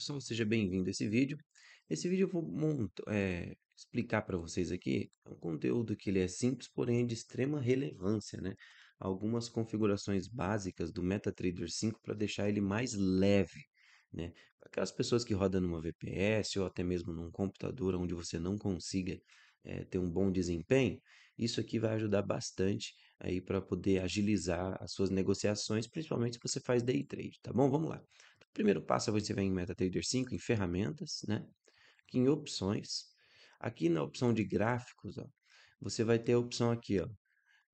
pessoal, seja bem-vindo a esse vídeo. Nesse vídeo eu vou monta, é, explicar para vocês aqui é um conteúdo que ele é simples, porém de extrema relevância, né? Algumas configurações básicas do MetaTrader 5 para deixar ele mais leve, né? Para aquelas pessoas que rodam numa VPS ou até mesmo num computador onde você não consiga é, ter um bom desempenho, isso aqui vai ajudar bastante aí para poder agilizar as suas negociações, principalmente se você faz day trade, tá bom? Vamos lá. Primeiro passo, é você vem em MetaTrader 5, em ferramentas, né? Aqui em opções. Aqui na opção de gráficos, ó, você vai ter a opção aqui, ó,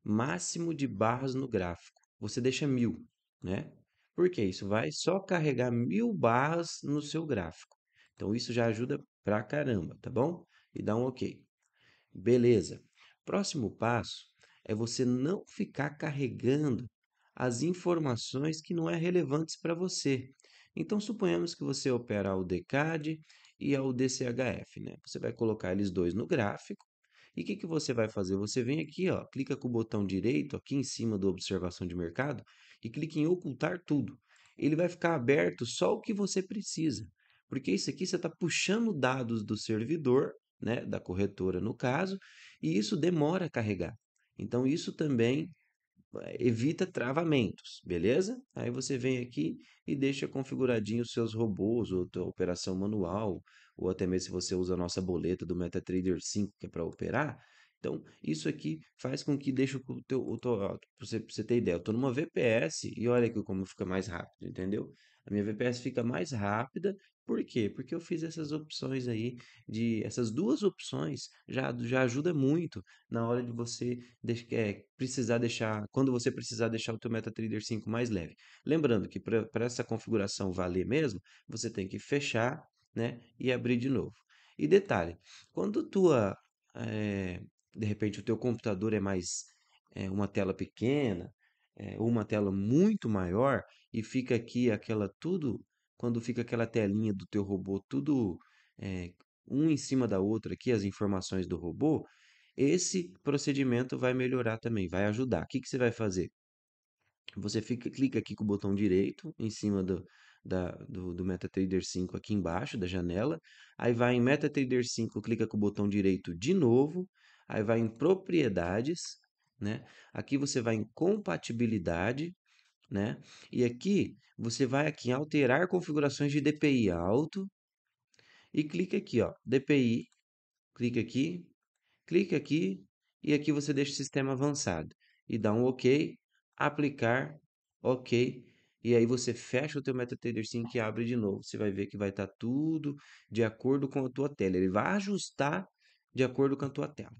máximo de barras no gráfico. Você deixa mil, né? Porque isso vai só carregar mil barras no seu gráfico. Então isso já ajuda pra caramba, tá bom? E dá um OK. Beleza. Próximo passo é você não ficar carregando as informações que não é relevantes para você. Então, suponhamos que você opera o DCAD e o DCHF, né? Você vai colocar eles dois no gráfico. E o que, que você vai fazer? Você vem aqui, ó, clica com o botão direito, aqui em cima do observação de mercado, e clica em ocultar tudo. Ele vai ficar aberto só o que você precisa. Porque isso aqui você está puxando dados do servidor, né, da corretora no caso, e isso demora a carregar. Então, isso também evita travamentos, beleza? Aí você vem aqui e deixa configuradinho os seus robôs, ou a operação manual, ou até mesmo se você usa a nossa boleta do MetaTrader 5, que é para operar, então, isso aqui faz com que deixe o teu, o teu ó, você, você ter ideia, eu tô numa VPS e olha aqui como fica mais rápido, entendeu? A minha VPS fica mais rápida, por quê? Porque eu fiz essas opções aí, de essas duas opções já, já ajuda muito na hora de você de, é, eh, precisar deixar, quando você precisar deixar o teu MetaTrader 5 mais leve. Lembrando que para essa configuração valer mesmo, você tem que fechar, né, e abrir de novo. E detalhe, quando tua é, de repente o teu computador é mais é, uma tela pequena é, ou uma tela muito maior e fica aqui aquela tudo quando fica aquela telinha do teu robô tudo é, um em cima da outra aqui as informações do robô esse procedimento vai melhorar também vai ajudar o que, que você vai fazer você fica, clica aqui com o botão direito em cima do, da, do, do, MetaTrader 5 aqui embaixo da janela. Aí vai em MetaTrader 5, clica com o botão direito de novo aí vai em propriedades, né? Aqui você vai em compatibilidade, né? E aqui você vai aqui em alterar configurações de DPI alto e clica aqui, ó, DPI, clica aqui, clica aqui e aqui você deixa o sistema avançado e dá um OK, aplicar, OK. E aí você fecha o teu MetaTrader 5 e abre de novo. Você vai ver que vai estar tá tudo de acordo com a tua tela. Ele vai ajustar de acordo com a tua tela.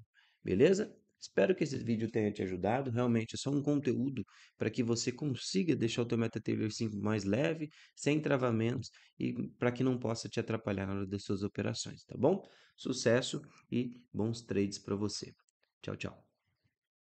Beleza? Espero que esse vídeo tenha te ajudado. Realmente é só um conteúdo para que você consiga deixar o teu MetaTailor 5 mais leve, sem travamentos e para que não possa te atrapalhar na hora das suas operações, tá bom? Sucesso e bons trades para você. Tchau, tchau.